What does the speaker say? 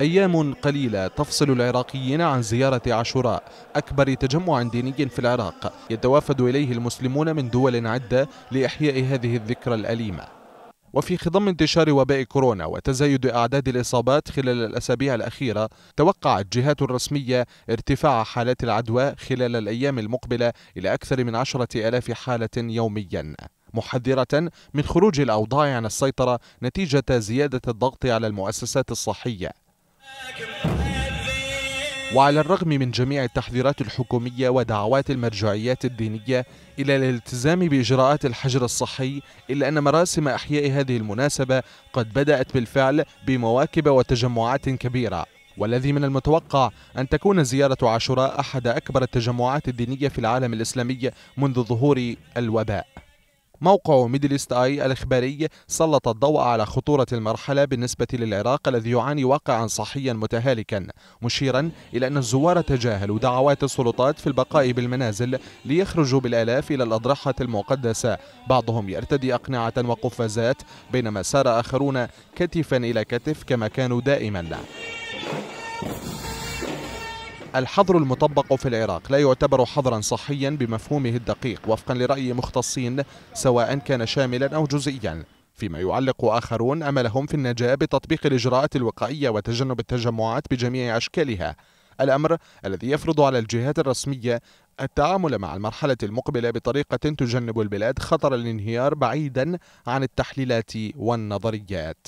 أيام قليلة تفصل العراقيين عن زيارة عاشوراء أكبر تجمع ديني في العراق يتوافد إليه المسلمون من دول عدة لإحياء هذه الذكرى الأليمة وفي خضم انتشار وباء كورونا وتزايد أعداد الإصابات خلال الأسابيع الأخيرة توقعت جهات رسمية ارتفاع حالات العدوى خلال الأيام المقبلة إلى أكثر من عشرة ألاف حالة يومياً محذرة من خروج الأوضاع عن السيطرة نتيجة زيادة الضغط على المؤسسات الصحية وعلى الرغم من جميع التحذيرات الحكومية ودعوات المرجعيات الدينية إلى الالتزام بإجراءات الحجر الصحي إلا أن مراسم أحياء هذه المناسبة قد بدأت بالفعل بمواكب وتجمعات كبيرة والذي من المتوقع أن تكون زيارة عاشوراء أحد أكبر التجمعات الدينية في العالم الإسلامي منذ ظهور الوباء موقع ميدل إيست آي الإخباري سلط الضوء على خطورة المرحلة بالنسبة للعراق الذي يعاني واقعا صحيا متهالكا مشيرا إلى أن الزوار تجاهلوا دعوات السلطات في البقاء بالمنازل ليخرجوا بالآلاف إلى الأضرحة المقدسة بعضهم يرتدي أقنعة وقفازات بينما سار آخرون كتفا إلى كتف كما كانوا دائما الحظر المطبق في العراق لا يعتبر حظرا صحيا بمفهومه الدقيق وفقا لرأي مختصين سواء كان شاملا أو جزئيا فيما يعلق آخرون أملهم في النجاة بتطبيق الإجراءات الوقائية وتجنب التجمعات بجميع أشكالها الأمر الذي يفرض على الجهات الرسمية التعامل مع المرحلة المقبلة بطريقة تجنب البلاد خطر الانهيار بعيدا عن التحليلات والنظريات